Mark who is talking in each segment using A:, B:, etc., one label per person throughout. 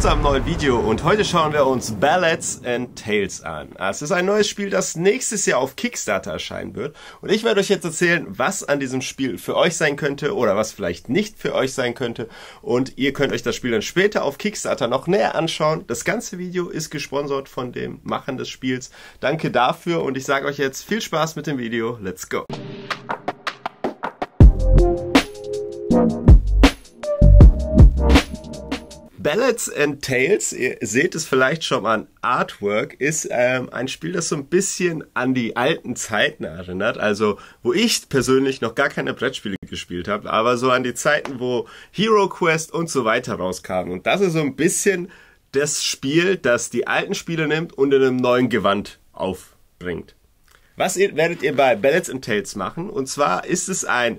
A: unserem neuen Video und heute schauen wir uns Ballads and Tales an. Es ist ein neues Spiel, das nächstes Jahr auf Kickstarter erscheinen wird und ich werde euch jetzt erzählen, was an diesem Spiel für euch sein könnte oder was vielleicht nicht für euch sein könnte und ihr könnt euch das Spiel dann später auf Kickstarter noch näher anschauen. Das ganze Video ist gesponsert von dem Machen des Spiels. Danke dafür und ich sage euch jetzt viel Spaß mit dem Video. Let's go! Ballads and Tales, ihr seht es vielleicht schon an Artwork, ist ähm, ein Spiel, das so ein bisschen an die alten Zeiten erinnert. Also, wo ich persönlich noch gar keine Brettspiele gespielt habe, aber so an die Zeiten, wo Hero Quest und so weiter rauskamen. Und das ist so ein bisschen das Spiel, das die alten Spiele nimmt und in einem neuen Gewand aufbringt. Was ihr, werdet ihr bei Ballads and Tales machen? Und zwar ist es ein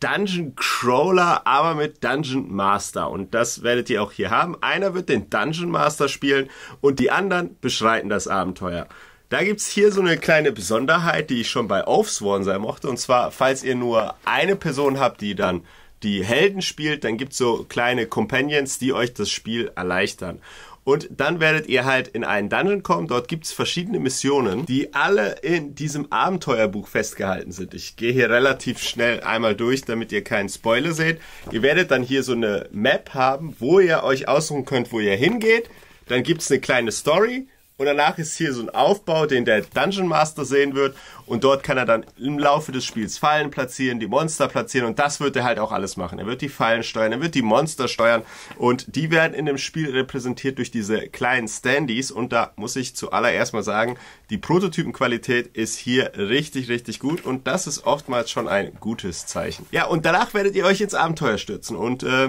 A: Dungeon Crawler, aber mit Dungeon Master. Und das werdet ihr auch hier haben. Einer wird den Dungeon Master spielen und die anderen beschreiten das Abenteuer. Da gibt's hier so eine kleine Besonderheit, die ich schon bei Offsworn sein mochte. Und zwar, falls ihr nur eine Person habt, die dann die Helden spielt, dann gibt's so kleine Companions, die euch das Spiel erleichtern. Und dann werdet ihr halt in einen Dungeon kommen. Dort gibt's verschiedene Missionen, die alle in diesem Abenteuerbuch festgehalten sind. Ich gehe hier relativ schnell einmal durch, damit ihr keinen Spoiler seht. Ihr werdet dann hier so eine Map haben, wo ihr euch aussuchen könnt, wo ihr hingeht. Dann gibt's eine kleine Story und danach ist hier so ein Aufbau, den der Dungeon Master sehen wird. Und dort kann er dann im Laufe des Spiels Fallen platzieren, die Monster platzieren. Und das wird er halt auch alles machen. Er wird die Fallen steuern, er wird die Monster steuern. Und die werden in dem Spiel repräsentiert durch diese kleinen Standys. Und da muss ich zuallererst mal sagen, die Prototypenqualität ist hier richtig, richtig gut. Und das ist oftmals schon ein gutes Zeichen. Ja, und danach werdet ihr euch ins Abenteuer stürzen. Und äh,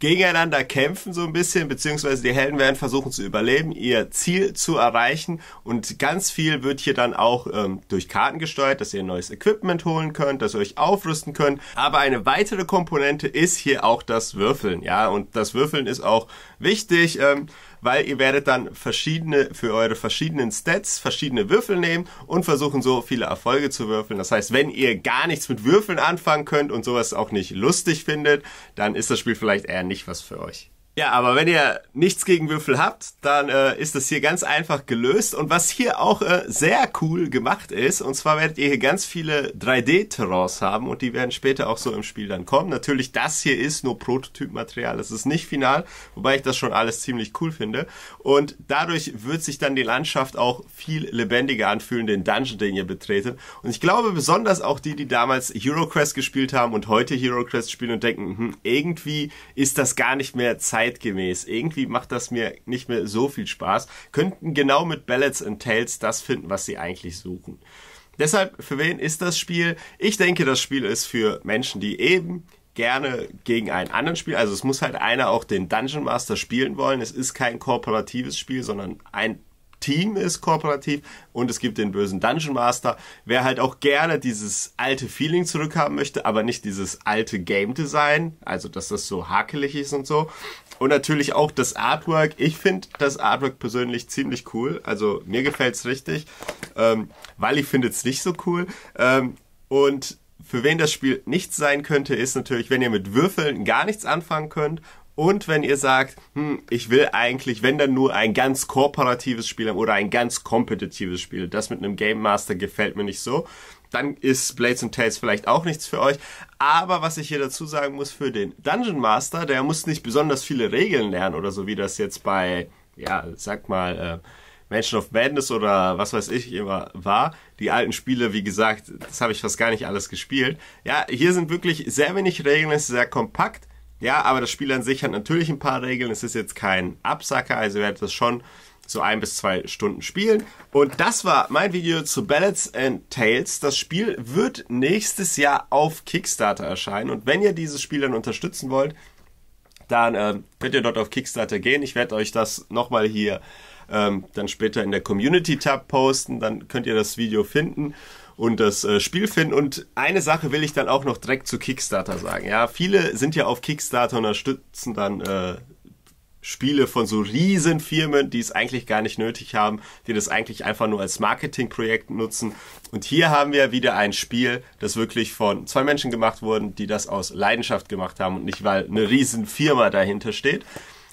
A: gegeneinander kämpfen so ein bisschen, beziehungsweise die Helden werden versuchen zu überleben, ihr Ziel zu erreichen und ganz viel wird hier dann auch ähm, durch Karten gesteuert, dass ihr neues Equipment holen könnt, dass ihr euch aufrüsten könnt. Aber eine weitere Komponente ist hier auch das Würfeln, ja, und das Würfeln ist auch wichtig. Ähm, weil ihr werdet dann verschiedene für eure verschiedenen Stats verschiedene Würfel nehmen und versuchen so viele Erfolge zu würfeln. Das heißt, wenn ihr gar nichts mit Würfeln anfangen könnt und sowas auch nicht lustig findet, dann ist das Spiel vielleicht eher nicht was für euch. Ja, aber wenn ihr nichts gegen Würfel habt, dann äh, ist das hier ganz einfach gelöst. Und was hier auch äh, sehr cool gemacht ist, und zwar werdet ihr hier ganz viele 3 d terrors haben und die werden später auch so im Spiel dann kommen. Natürlich, das hier ist nur Prototypmaterial, das ist nicht final, wobei ich das schon alles ziemlich cool finde. Und dadurch wird sich dann die Landschaft auch viel lebendiger anfühlen, den Dungeon, den ihr betretet. Und ich glaube besonders auch die, die damals HeroQuest gespielt haben und heute HeroQuest spielen und denken, hm, irgendwie ist das gar nicht mehr Zeit zeitgemäß. Irgendwie macht das mir nicht mehr so viel Spaß. Könnten genau mit Ballads and Tales das finden, was sie eigentlich suchen. Deshalb, für wen ist das Spiel? Ich denke, das Spiel ist für Menschen, die eben gerne gegen einen anderen Spiel. Also es muss halt einer auch den Dungeon Master spielen wollen. Es ist kein kooperatives Spiel, sondern ein Team ist kooperativ und es gibt den bösen Dungeon Master. Wer halt auch gerne dieses alte Feeling zurückhaben möchte, aber nicht dieses alte Game Design, also dass das so hakelig ist und so. Und natürlich auch das Artwork. Ich finde das Artwork persönlich ziemlich cool. Also mir gefällt es richtig. Ähm, Wally findet es nicht so cool. Ähm, und für wen das Spiel nichts sein könnte, ist natürlich, wenn ihr mit Würfeln gar nichts anfangen könnt und wenn ihr sagt, hm, ich will eigentlich, wenn dann nur ein ganz kooperatives Spiel haben oder ein ganz kompetitives Spiel, das mit einem Game Master gefällt mir nicht so, dann ist Blades and Tales vielleicht auch nichts für euch. Aber was ich hier dazu sagen muss, für den Dungeon Master, der muss nicht besonders viele Regeln lernen oder so, wie das jetzt bei, ja, sag mal, äh, Mansion of Madness oder was weiß ich immer war. Die alten Spiele, wie gesagt, das habe ich fast gar nicht alles gespielt. Ja, hier sind wirklich sehr wenig Regeln, es ist sehr kompakt. Ja, aber das Spiel an sich hat natürlich ein paar Regeln. Es ist jetzt kein Absacker, also ihr werdet das schon so ein bis zwei Stunden spielen. Und das war mein Video zu Ballads and Tales. Das Spiel wird nächstes Jahr auf Kickstarter erscheinen. Und wenn ihr dieses Spiel dann unterstützen wollt, dann äh, könnt ihr dort auf Kickstarter gehen. Ich werde euch das nochmal hier ähm, dann später in der Community-Tab posten. Dann könnt ihr das Video finden und das äh, Spiel finden. Und eine Sache will ich dann auch noch direkt zu Kickstarter sagen. Ja, viele sind ja auf Kickstarter und unterstützen dann äh, Spiele von so riesen Firmen, die es eigentlich gar nicht nötig haben, die das eigentlich einfach nur als Marketingprojekt nutzen. Und hier haben wir wieder ein Spiel, das wirklich von zwei Menschen gemacht wurden, die das aus Leidenschaft gemacht haben und nicht, weil eine riesen Firma dahinter steht.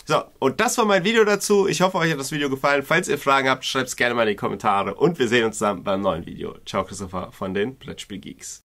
A: So, und das war mein Video dazu. Ich hoffe, euch hat das Video gefallen. Falls ihr Fragen habt, schreibt es gerne mal in die Kommentare. Und wir sehen uns dann beim neuen Video. Ciao, Christopher von den Brettspiel Geeks.